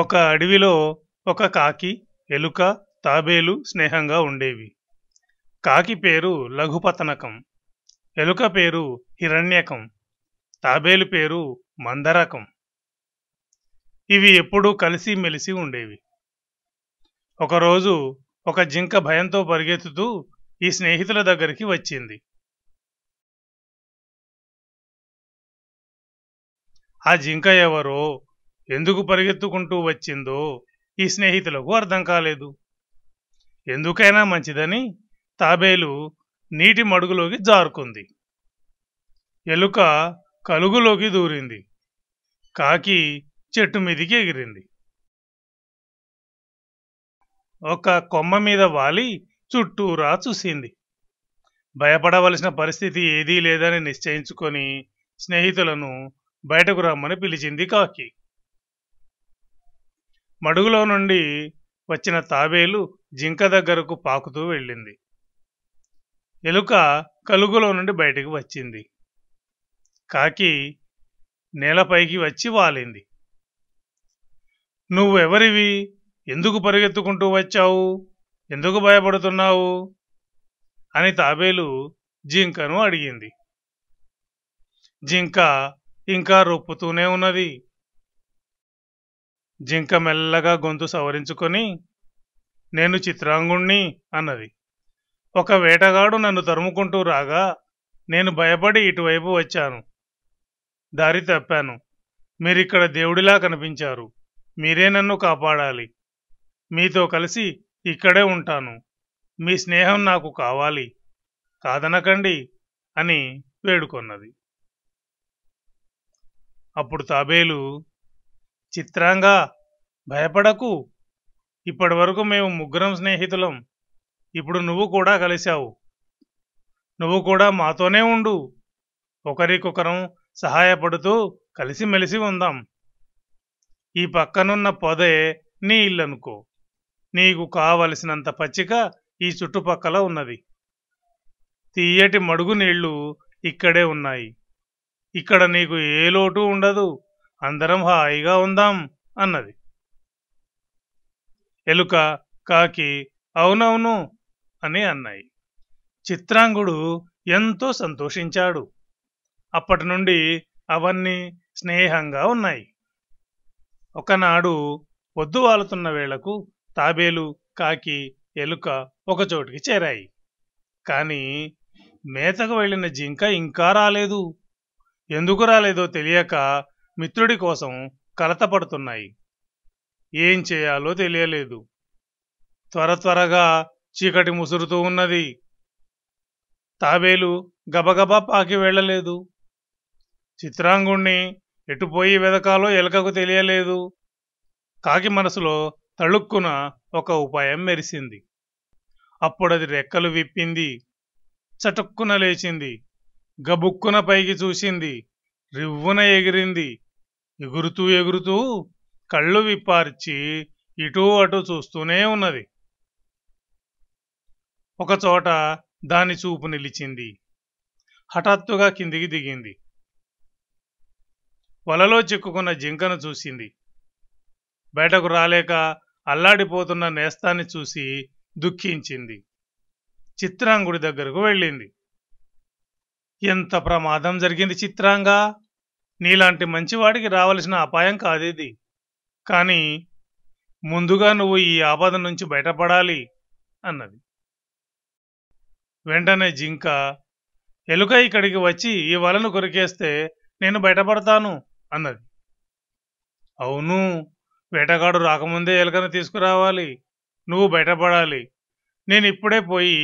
ఒక అడవిలో ఒక కాకి ఎలుక తాబేలు స్నేహంగా ఉండేవి కాకి పేరు లఘుపతనకం ఎలుక పేరు హిరణ్యకం తాబేలు పేరు మందరకం ఇవి ఎప్పుడూ కలిసి మెలిసి ఉండేవి ఒకరోజు ఒక జింక భయంతో పరిగెత్తుతూ ఈ స్నేహితుల దగ్గరికి వచ్చింది ఆ జింక ఎవరో ఎందుకు పరిగెత్తుకుంటూ వచ్చిందో ఈ స్నేహితులకు అర్థం కాలేదు ఎందుకైనా మంచిదని తాబేలు నీటి మడుగులోకి జారుకుంది ఎలుక కలుగులోకి దూరింది కాకి చెట్టు మీదికి ఎగిరింది ఒక కొమ్మ మీద వాలి చుట్టూరా చూసింది భయపడవలసిన పరిస్థితి ఏదీ లేదని నిశ్చయించుకొని స్నేహితులను బయటకు రమ్మని పిలిచింది కాకి మడుగులో నుండి వచ్చిన తాబేలు జింక దగ్గరకు పాకుతూ వెళ్ళింది ఎలుక కలుగులో నుండి బయటికి వచ్చింది కాకి నేలపైకి వచ్చి వాలింది నువ్వెవరివి ఎందుకు పరిగెత్తుకుంటూ వచ్చావు ఎందుకు భయపడుతున్నావు అని తాబేలు జింకను అడిగింది జింక ఇంకా రొప్పుతూనే ఉన్నది జింక మెల్లగా గొంతు సవరించుకొని నేను చిత్రాంగుణ్ణి అన్నది ఒక వేటగాడు నన్ను తరుముకుంటూ రాగా నేను భయపడి ఇటువైపు వచ్చాను దారి తప్పాను మీరిక్కడ దేవుడిలా కనిపించారు మీరే నన్ను కాపాడాలి మీతో కలిసి ఇక్కడే ఉంటాను మీ స్నేహం నాకు కావాలి కాదనకండి అని వేడుకొన్నది అప్పుడు తాబేలు చిత్రాంగా భయపడకు ఇప్పటివరకు మేము ముగ్గురం స్నేహితులం ఇప్పుడు నువ్వు కూడా కలిశావు నువ్వు కూడా మాతోనే ఉండు ఒకరికొకరం సహాయపడుతూ కలిసిమెలిసి ఉందాం ఈ పక్కనున్న పొదే నీ ఇల్లనుకో నీకు కావలసినంత పచ్చిక ఈ చుట్టుపక్కల ఉన్నది తీయటి మడుగు నీళ్లు ఇక్కడే ఉన్నాయి ఇక్కడ నీకు ఏ లోటు ఉండదు అందరం హాయిగా ఉందాం అన్నది ఎలుక కాకి అవునవును అని అన్నాయి చిత్రాంగుడు ఎంతో సంతోషించాడు అప్పటి నుండి అవన్నీ స్నేహంగా ఉన్నాయి ఒకనాడు పొద్దు వాలుతున్న వేళకు తాబేలు కాకి ఎలుక ఒకచోటికి చేరాయి కానీ మేతకు వెళ్ళిన జింక ఇంకా రాలేదు ఎందుకు రాలేదో తెలియక మిత్రుడి కోసం కలతపడుతున్నాయి ఏం చేయాలో తెలియలేదు త్వర త్వరగా చీకటి ముసురుతూ ఉన్నది తాబేలు గబగబా పాకి వెళ్ళలేదు చిత్రాంగుణ్ణి ఎటుపోయి వెదకాలో ఎలకకు తెలియలేదు కాకి మనసులో తళుక్కున ఒక ఉపాయం మెరిసింది అప్పుడది రెక్కలు విప్పింది చటుక్కున లేచింది గబుక్కున పైకి చూసింది రివ్వున ఎగిరింది ఎగురుతూ ఎగురుతూ కళ్ళు విప్పార్చి ఇటూ అటు చూస్తూనే ఉన్నది ఒకచోట దాని చూపు నిలిచింది హఠాత్తుగా కిందికి దిగింది వలలో చిక్కుకున్న జింకను చూసింది బయటకు రాలేక అల్లాడిపోతున్న నేస్తాన్ని చూసి దుఃఖించింది చిత్రాంగుడి దగ్గరకు వెళ్ళింది ఎంత ప్రమాదం జరిగింది చిత్రాంగా నీలాంటి మంచివాడికి రావలసిన అపాయం కాదేది కానీ ముందుగా నువ్వు ఈ ఆపద నుంచి బయటపడాలి అన్నది వెంటనే జింక ఎలుక ఇక్కడికి వచ్చి ఈ వలను కొరికేస్తే నేను బయటపడతాను అన్నది అవును వేటగాడు రాకముందే ఎలుకను తీసుకురావాలి నువ్వు బయటపడాలి నేను ఇప్పుడే పోయి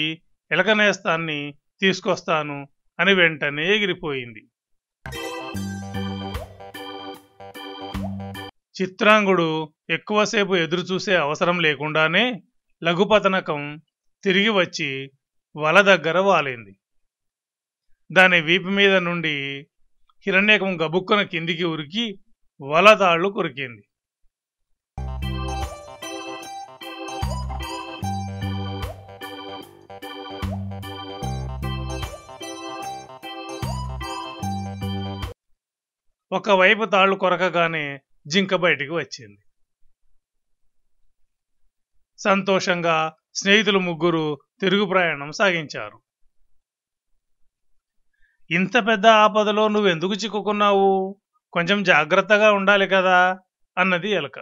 ఎలకనేస్తాన్ని తీసుకొస్తాను అని వెంటనే ఎగిరిపోయింది చిత్రాంగుడు ఎక్కువసేపు ఎదురుచూసే అవసరం లేకుండానే లఘుపతనకం తిరిగి వచ్చి వల దగ్గర వాలింది దాని వీపు మీద నుండి హిరణ్యకం గబుక్కున కిందికి ఉరికి వల తాళ్ళు కురికింది ఒకవైపు తాళ్ళు కొరకగానే జింక బయటికి వచ్చింది సంతోషంగా స్నేహితులు ముగ్గురు తిరుగు ప్రయాణం సాగించారు ఇంత పెద్ద ఆపదలో నువ్వెందుకు చిక్కుకున్నావు కొంచెం జాగ్రత్తగా ఉండాలి కదా అన్నది ఎలక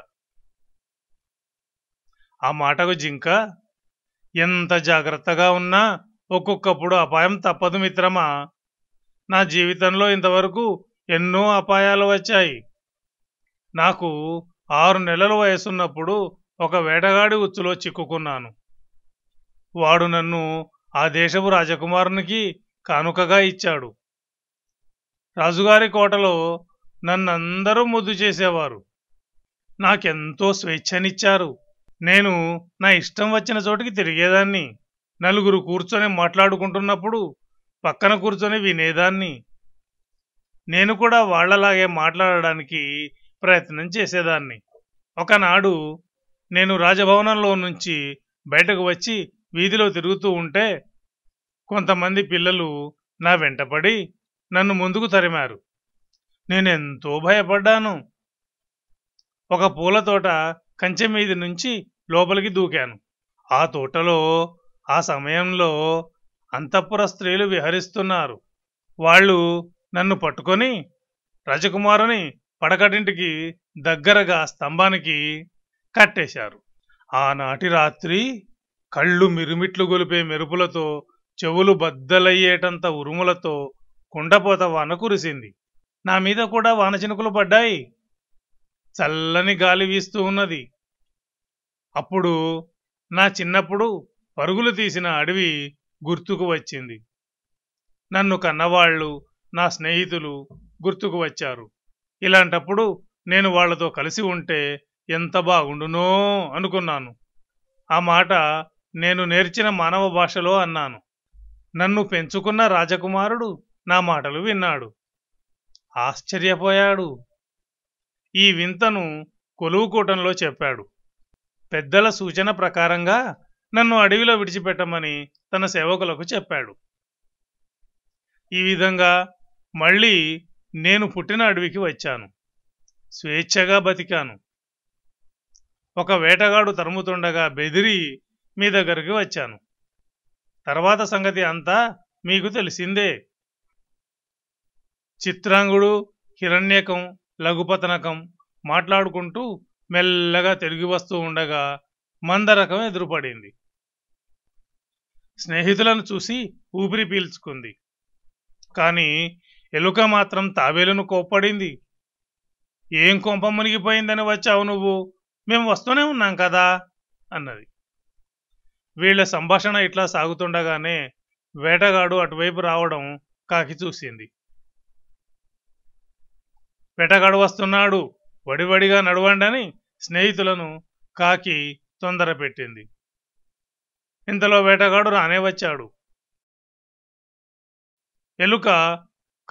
ఆ మాటకు జింక ఎంత జాగ్రత్తగా ఉన్నా ఒక్కొక్కప్పుడు అపాయం తప్పదు మిత్రమా నా జీవితంలో ఇంతవరకు ఎన్నో అపాయాలు వచ్చాయి నాకు ఆరు నెలల వయసున్నప్పుడు ఒక వేటగాడి ఉచ్చులో చిక్కుకున్నాను వాడు నన్ను ఆ దేశపు రాజకుమారునికి కానుకగా ఇచ్చాడు రాజుగారి కోటలో నన్నందరూ ముద్దు చేసేవారు నాకెంతో స్వేచ్ఛనిచ్చారు నేను నా ఇష్టం వచ్చిన చోటికి తిరిగేదాన్ని నలుగురు కూర్చొని మాట్లాడుకుంటున్నప్పుడు పక్కన కూర్చొని వినేదాన్ని నేను కూడా వాళ్లలాగే మాట్లాడడానికి ప్రయత్నం చేసేదాన్ని ఒకనాడు నేను రాజభవనంలో నుంచి బయటకు వచ్చి వీధిలో తిరుగుతూ ఉంటే కొంతమంది పిల్లలు నా వెంటపడి నన్ను ముందుకు తరిమారు నేనెంతో భయపడ్డాను ఒక పూల తోట కంచె మీది నుంచి లోపలికి దూకాను ఆ తోటలో ఆ సమయంలో అంతఃపుర స్త్రీలు విహరిస్తున్నారు వాళ్ళు నన్ను పట్టుకొని రజకుమారుని పడకటింటికి దగ్గరగా స్తంభానికి కట్టేశారు ఆనాటి రాత్రి కళ్ళు మిరుమిట్లు గొలిపే మెరుపులతో చెవులు బద్దలయ్యేటంత ఉరుములతో కుండపోత వాన కురిసింది నా మీద కూడా వాన చినుకులు పడ్డాయి చల్లని గాలి వీస్తూ ఉన్నది అప్పుడు నా చిన్నప్పుడు పరుగులు తీసిన అడవి గుర్తుకు వచ్చింది నన్ను కన్నవాళ్ళు నా స్నేహితులు గుర్తుకు వచ్చారు ఇలాంటప్పుడు నేను వాళ్లతో కలిసి ఉంటే ఎంత బాగుండునో అనుకున్నాను ఆ మాట నేను నేర్చిన మానవ భాషలో అన్నాను నన్ను పెంచుకున్న రాజకుమారుడు నా మాటలు విన్నాడు ఆశ్చర్యపోయాడు ఈ వింతను కొలువుకూటంలో చెప్పాడు పెద్దల సూచన ప్రకారంగా నన్ను అడవిలో విడిచిపెట్టమని తన సేవకులకు చెప్పాడు ఈ విధంగా మళ్ళీ నేను పుట్టిన అడవికి వచ్చాను స్వేచ్ఛగా బతికాను ఒక వేటగాడు తరుముతుండగా బెదిరి మీ దగ్గరికి వచ్చాను తర్వాత సంగతి అంతా మీకు తెలిసిందే చిత్రాంగుడు హిరణ్యకం లఘుపతనకం మాట్లాడుకుంటూ మెల్లగా తిరిగి వస్తూ ఉండగా మందరకం ఎదురుపడింది స్నేహితులను చూసి ఊపిరి పీల్చుకుంది కానీ ఎలుక మాత్రం తాబేలును కోప్పడింది ఏం కొంప మునిగిపోయిందని వచ్చావు నువ్వు మేము వస్తూనే ఉన్నాం కదా అన్నది వీళ్ళ సంభాషణ ఇట్లా సాగుతుండగానే వేటగాడు అటువైపు రావడం కాకి చూసింది వేటగాడు వస్తున్నాడు వడివడిగా నడవండని స్నేహితులను కాకి తొందర పెట్టింది ఇంతలో వేటగాడు రానే వచ్చాడు ఎలుక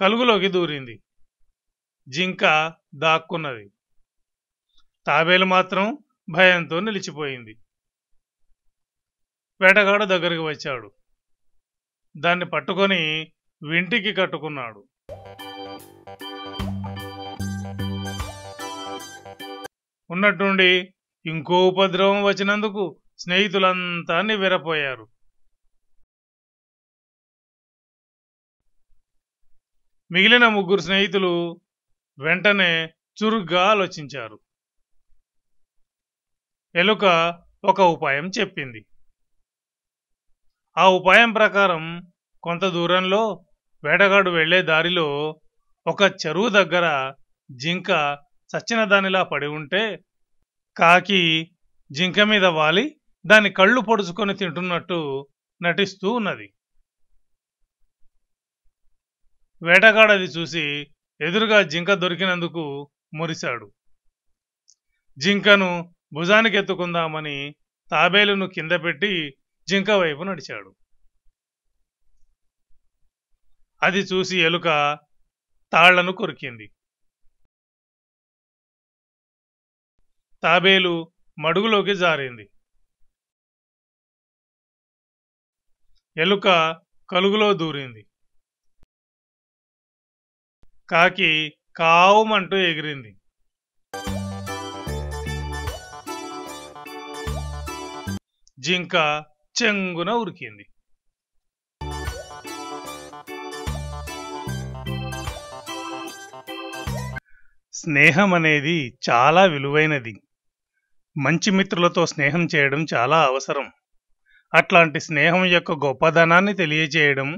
కలుగులోకి దూరింది జింక దాక్కున్నది తాబేలు మాత్రం భయంతో నిలిచిపోయింది వేటగాడు దగ్గరికి వచ్చాడు దాన్ని పట్టుకొని వింటికి కట్టుకున్నాడు ఉన్నట్టుండి ఇంకో ఉపద్రవం వచ్చినందుకు స్నేహితులంతా నివ్వెరపోయారు మిగిలిన ముగ్గురు స్నేహితులు వెంటనే చురుగ్గా ఆలోచించారు ఎలుక ఒక ఉపాయం చెప్పింది ఆ ఉపాయం ప్రకారం కొంత దూరంలో వేటగాడు వెళ్లే దారిలో ఒక చెరువు దగ్గర జింక సచ్చిన దానిలా పడి ఉంటే కాకి జింక మీద వాలి దాని కళ్ళు పొడుచుకొని తింటున్నట్టు నటిస్తూ ఉన్నది వేటగాడది చూసి ఎదురుగా జింక దొరికినందుకు మురిశాడు జింకను భుజానికెత్తుకుందామని తాబేలును కింద పెట్టి జింక వైపు నడిచాడు అది చూసి ఎలుక తాళ్లను కొరికింది తాబేలు మడుగులోకి జారింది ఎలుక కలుగులో దూరింది కాకి కావుమంటూ ఎగిరింది జింక చెంగున ఉరికింది స్నేహం అనేది చాలా విలువైనది మంచి మిత్రులతో స్నేహం చేయడం చాలా అవసరం అట్లాంటి స్నేహం యొక్క గొప్పదనాన్ని తెలియజేయడం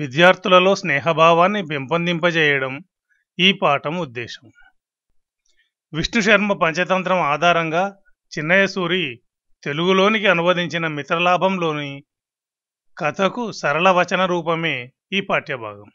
విద్యార్థులలో స్నేహభావాన్ని పెంపొందింపజేయడం ఈ పాఠం ఉద్దేశం విష్ణు శర్మ పంచతంత్రం ఆధారంగా చిన్నయసూరి తెలుగులోనికి అనువదించిన మిత్రలాభంలోని కథకు సరళ వచన రూపమే ఈ పాఠ్యభాగం